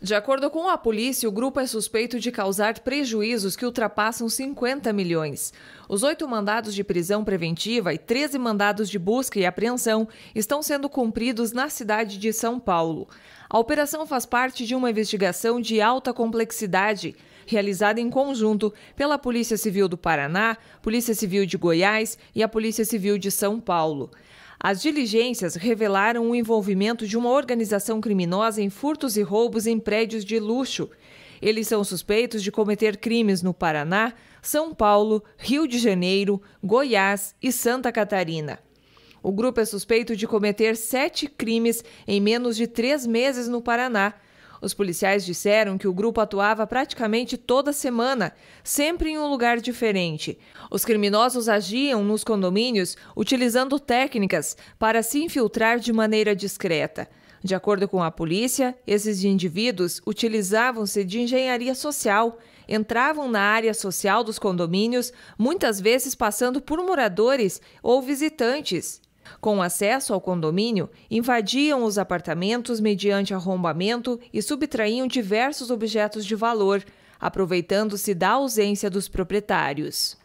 De acordo com a polícia, o grupo é suspeito de causar prejuízos que ultrapassam 50 milhões. Os oito mandados de prisão preventiva e 13 mandados de busca e apreensão estão sendo cumpridos na cidade de São Paulo. A operação faz parte de uma investigação de alta complexidade, realizada em conjunto pela Polícia Civil do Paraná, Polícia Civil de Goiás e a Polícia Civil de São Paulo. As diligências revelaram o envolvimento de uma organização criminosa em furtos e roubos em prédios de luxo. Eles são suspeitos de cometer crimes no Paraná, São Paulo, Rio de Janeiro, Goiás e Santa Catarina. O grupo é suspeito de cometer sete crimes em menos de três meses no Paraná os policiais disseram que o grupo atuava praticamente toda semana, sempre em um lugar diferente. Os criminosos agiam nos condomínios utilizando técnicas para se infiltrar de maneira discreta. De acordo com a polícia, esses indivíduos utilizavam-se de engenharia social, entravam na área social dos condomínios, muitas vezes passando por moradores ou visitantes. Com acesso ao condomínio, invadiam os apartamentos mediante arrombamento e subtraíam diversos objetos de valor, aproveitando-se da ausência dos proprietários.